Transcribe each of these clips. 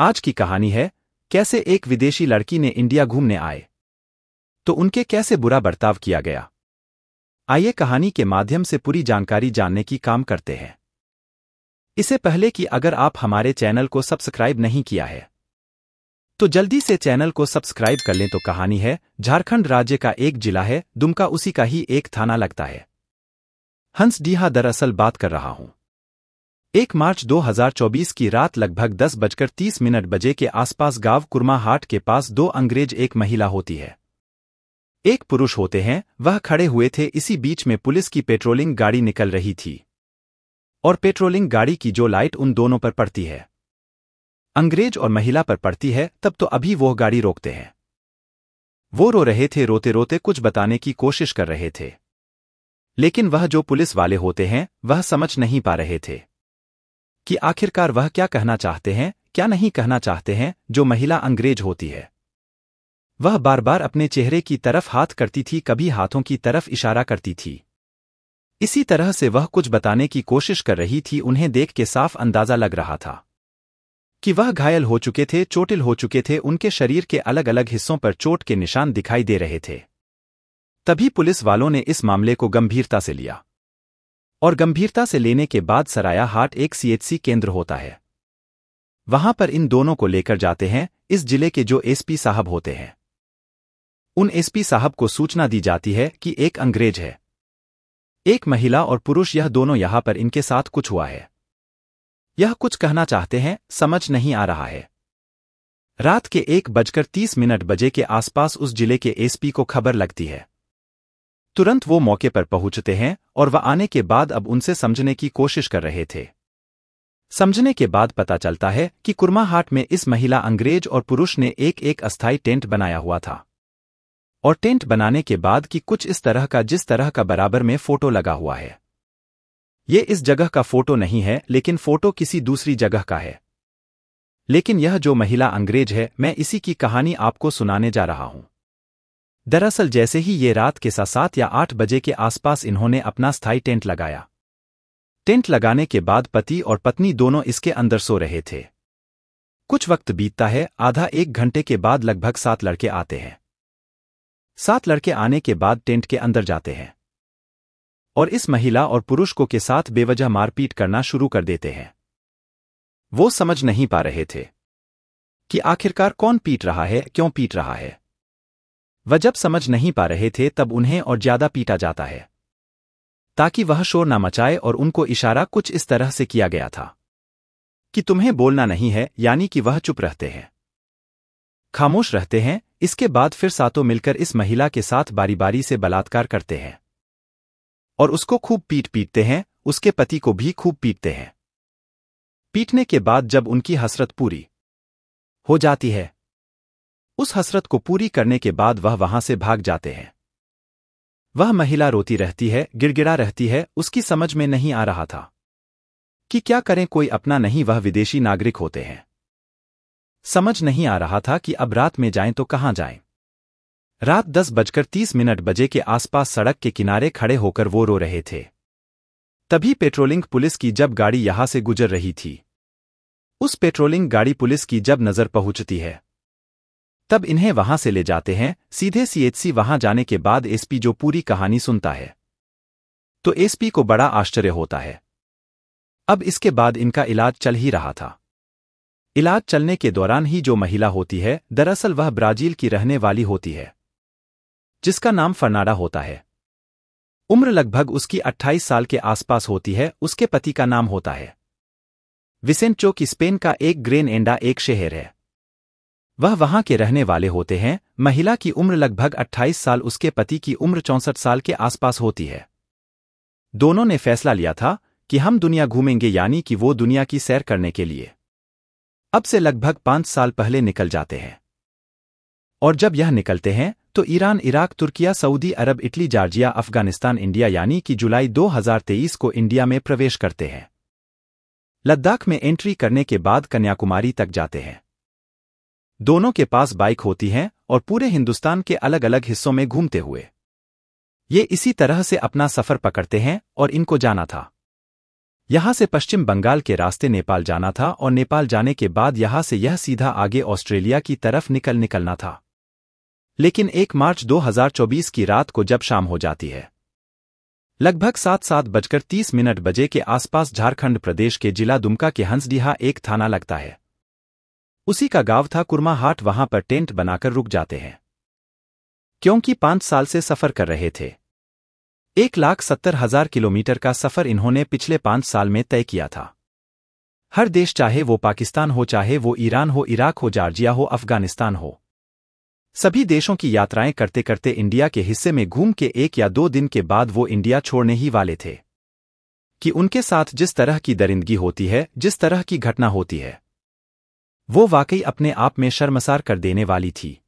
आज की कहानी है कैसे एक विदेशी लड़की ने इंडिया घूमने आए तो उनके कैसे बुरा बर्ताव किया गया आइए कहानी के माध्यम से पूरी जानकारी जानने की काम करते हैं इसे पहले कि अगर आप हमारे चैनल को सब्सक्राइब नहीं किया है तो जल्दी से चैनल को सब्सक्राइब कर लें तो कहानी है झारखंड राज्य का एक जिला है दुमका उसी का ही एक थाना लगता है हंस डीहा दरअसल बात कर रहा हूं एक मार्च 2024 की रात लगभग दस बजकर तीस मिनट बजे के आसपास गांव हाट के पास दो अंग्रेज एक महिला होती है एक पुरुष होते हैं वह खड़े हुए थे इसी बीच में पुलिस की पेट्रोलिंग गाड़ी निकल रही थी और पेट्रोलिंग गाड़ी की जो लाइट उन दोनों पर पड़ती है अंग्रेज और महिला पर पड़ती है तब तो अभी वह गाड़ी रोकते हैं वो रो रहे थे रोते रोते कुछ बताने की कोशिश कर रहे थे लेकिन वह जो पुलिस वाले होते हैं वह समझ नहीं पा रहे थे कि आखिरकार वह क्या कहना चाहते हैं क्या नहीं कहना चाहते हैं जो महिला अंग्रेज होती है वह बार बार अपने चेहरे की तरफ हाथ करती थी कभी हाथों की तरफ इशारा करती थी इसी तरह से वह कुछ बताने की कोशिश कर रही थी उन्हें देख के साफ अंदाजा लग रहा था कि वह घायल हो चुके थे चोटिल हो चुके थे उनके शरीर के अलग अलग हिस्सों पर चोट के निशान दिखाई दे रहे थे तभी पुलिस वालों ने इस मामले को गंभीरता से लिया और गंभीरता से लेने के बाद सराया हाट एक सीएचसी केंद्र होता है वहां पर इन दोनों को लेकर जाते हैं इस जिले के जो एसपी साहब होते हैं उन एसपी साहब को सूचना दी जाती है कि एक अंग्रेज है एक महिला और पुरुष यह दोनों यहां पर इनके साथ कुछ हुआ है यह कुछ कहना चाहते हैं समझ नहीं आ रहा है रात के एक बजकर तीस मिनट बजे के आसपास उस जिले के एसपी को खबर लगती है तुरंत वो मौके पर पहुंचते हैं और वह आने के बाद अब उनसे समझने की कोशिश कर रहे थे समझने के बाद पता चलता है कि कुर्माहाट में इस महिला अंग्रेज और पुरुष ने एक एक अस्थायी टेंट बनाया हुआ था और टेंट बनाने के बाद कि कुछ इस तरह का जिस तरह का बराबर में फोटो लगा हुआ है ये इस जगह का फोटो नहीं है लेकिन फोटो किसी दूसरी जगह का है लेकिन यह जो महिला अंग्रेज है मैं इसी की कहानी आपको सुनाने जा रहा हूं दरअसल जैसे ही ये रात के साथ सात या आठ बजे के आसपास इन्होंने अपना स्थायी टेंट लगाया टेंट लगाने के बाद पति और पत्नी दोनों इसके अंदर सो रहे थे कुछ वक्त बीतता है आधा एक घंटे के बाद लगभग सात लड़के आते हैं सात लड़के आने के बाद टेंट के अंदर जाते हैं और इस महिला और पुरुष को के साथ बेवजह मारपीट करना शुरू कर देते हैं वो समझ नहीं पा रहे थे कि आखिरकार कौन पीट रहा है क्यों पीट रहा है वह जब समझ नहीं पा रहे थे तब उन्हें और ज्यादा पीटा जाता है ताकि वह शोर न मचाए और उनको इशारा कुछ इस तरह से किया गया था कि तुम्हें बोलना नहीं है यानी कि वह चुप रहते हैं खामोश रहते हैं इसके बाद फिर सातों मिलकर इस महिला के साथ बारी बारी से बलात्कार करते हैं और उसको खूब पीट पीटते हैं उसके पति को भी खूब पीटते हैं पीटने के बाद जब उनकी हसरत पूरी हो जाती है उस हसरत को पूरी करने के बाद वह वहां से भाग जाते हैं वह महिला रोती रहती है गिड़गिड़ा रहती है उसकी समझ में नहीं आ रहा था कि क्या करें कोई अपना नहीं वह विदेशी नागरिक होते हैं समझ नहीं आ रहा था कि अब रात में जाएं तो कहां जाएं। रात दस बजकर तीस मिनट बजे के आसपास सड़क के किनारे खड़े होकर वो रो रहे थे तभी पेट्रोलिंग पुलिस की जब गाड़ी यहां से गुजर रही थी उस पेट्रोलिंग गाड़ी पुलिस की जब नजर पहुंचती है तब इन्हें वहां से ले जाते हैं सीधे सीएचसी वहां जाने के बाद एसपी जो पूरी कहानी सुनता है तो एसपी को बड़ा आश्चर्य होता है अब इसके बाद इनका इलाज चल ही रहा था इलाज चलने के दौरान ही जो महिला होती है दरअसल वह ब्राजील की रहने वाली होती है जिसका नाम फर्नाडा होता है उम्र लगभग उसकी 28 साल के आसपास होती है उसके पति का नाम होता है विसेंचो की स्पेन का एक ग्रेन एंडा एक शहर है वह वहां के रहने वाले होते हैं महिला की उम्र लगभग 28 साल उसके पति की उम्र चौंसठ साल के आसपास होती है दोनों ने फैसला लिया था कि हम दुनिया घूमेंगे यानी कि वो दुनिया की सैर करने के लिए अब से लगभग पांच साल पहले निकल जाते हैं और जब यह निकलते हैं तो Iran Iraq Turkiye Saudi Arabia Italy Georgia Afghanistan India यानी कि जुलाई 2023 को इंडिया में प्रवेश करते हैं लद्दाख में एंट्री करने के बाद कन्याकुमारी तक जाते हैं दोनों के पास बाइक होती हैं और पूरे हिंदुस्तान के अलग अलग हिस्सों में घूमते हुए ये इसी तरह से अपना सफर पकड़ते हैं और इनको जाना था यहां से पश्चिम बंगाल के रास्ते नेपाल जाना था और नेपाल जाने के बाद यहां से यह सीधा आगे ऑस्ट्रेलिया की तरफ निकल निकलना था लेकिन एक मार्च 2024 की रात को जब शाम हो जाती है लगभग सात सात बजकर तीस मिनट बजे के आसपास झारखंड प्रदेश के जिला दुमका के हंसडीहा एक थाना लगता है उसी का गांव था हाट वहां पर टेंट बनाकर रुक जाते हैं क्योंकि पांच साल से सफर कर रहे थे एक लाख सत्तर हजार किलोमीटर का सफर इन्होंने पिछले पांच साल में तय किया था हर देश चाहे वो पाकिस्तान हो चाहे वो ईरान हो इराक हो जॉर्जिया हो अफगानिस्तान हो सभी देशों की यात्राएं करते करते इंडिया के हिस्से में घूम के एक या दो दिन के बाद वो इंडिया छोड़ने ही वाले थे कि उनके साथ जिस तरह की दरिंदगी होती है जिस तरह की घटना होती है वो वाकई अपने आप में शर्मसार कर देने वाली थी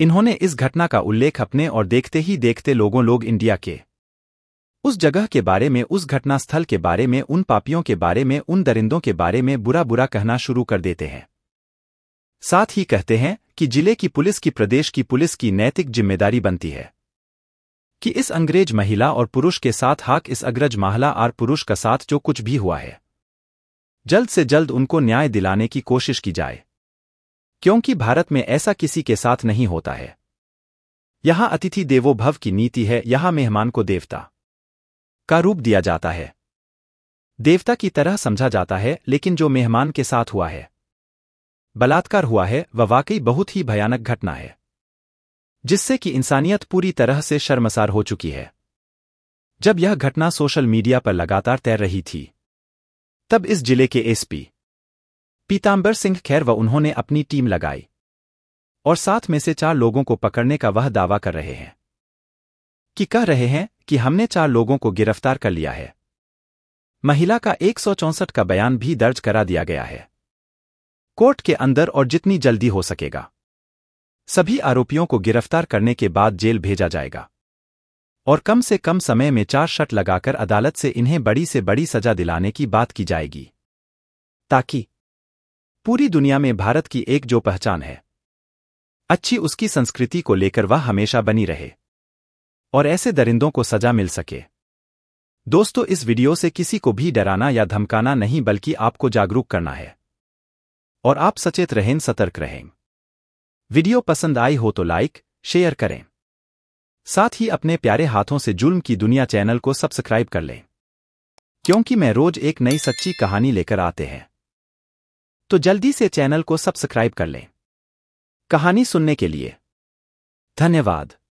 इन्होंने इस घटना का उल्लेख अपने और देखते ही देखते लोगों लोग इंडिया के उस जगह के बारे में उस घटनास्थल के बारे में उन पापियों के बारे में उन दरिंदों के बारे में बुरा बुरा कहना शुरू कर देते हैं साथ ही कहते हैं कि जिले की पुलिस की प्रदेश की पुलिस की नैतिक जिम्मेदारी बनती है कि इस अंग्रेज महिला और पुरुष के साथ हाक इस अग्रज महिला और पुरुष का साथ जो कुछ भी हुआ है जल्द से जल्द उनको न्याय दिलाने की कोशिश की जाए क्योंकि भारत में ऐसा किसी के साथ नहीं होता है यहां अतिथि देवो भव की नीति है यहां मेहमान को देवता का रूप दिया जाता है देवता की तरह समझा जाता है लेकिन जो मेहमान के साथ हुआ है बलात्कार हुआ है वह वाकई बहुत ही भयानक घटना है जिससे कि इंसानियत पूरी तरह से शर्मसार हो चुकी है जब यह घटना सोशल मीडिया पर लगातार तैर रही थी तब इस जिले के एसपी पीताम्बर सिंह खैर व उन्होंने अपनी टीम लगाई और साथ में से चार लोगों को पकड़ने का वह दावा कर रहे हैं कि कह रहे हैं कि हमने चार लोगों को गिरफ्तार कर लिया है महिला का एक का बयान भी दर्ज करा दिया गया है कोर्ट के अंदर और जितनी जल्दी हो सकेगा सभी आरोपियों को गिरफ्तार करने के बाद जेल भेजा जाएगा और कम से कम समय में चार शट लगाकर अदालत से इन्हें बड़ी से बड़ी सजा दिलाने की बात की जाएगी ताकि पूरी दुनिया में भारत की एक जो पहचान है अच्छी उसकी संस्कृति को लेकर वह हमेशा बनी रहे और ऐसे दरिंदों को सजा मिल सके दोस्तों इस वीडियो से किसी को भी डराना या धमकाना नहीं बल्कि आपको जागरूक करना है और आप सचेत रहें सतर्क रहें वीडियो पसंद आई हो तो लाइक शेयर करें साथ ही अपने प्यारे हाथों से जुल्म की दुनिया चैनल को सब्सक्राइब कर लें क्योंकि मैं रोज एक नई सच्ची कहानी लेकर आते हैं तो जल्दी से चैनल को सब्सक्राइब कर लें कहानी सुनने के लिए धन्यवाद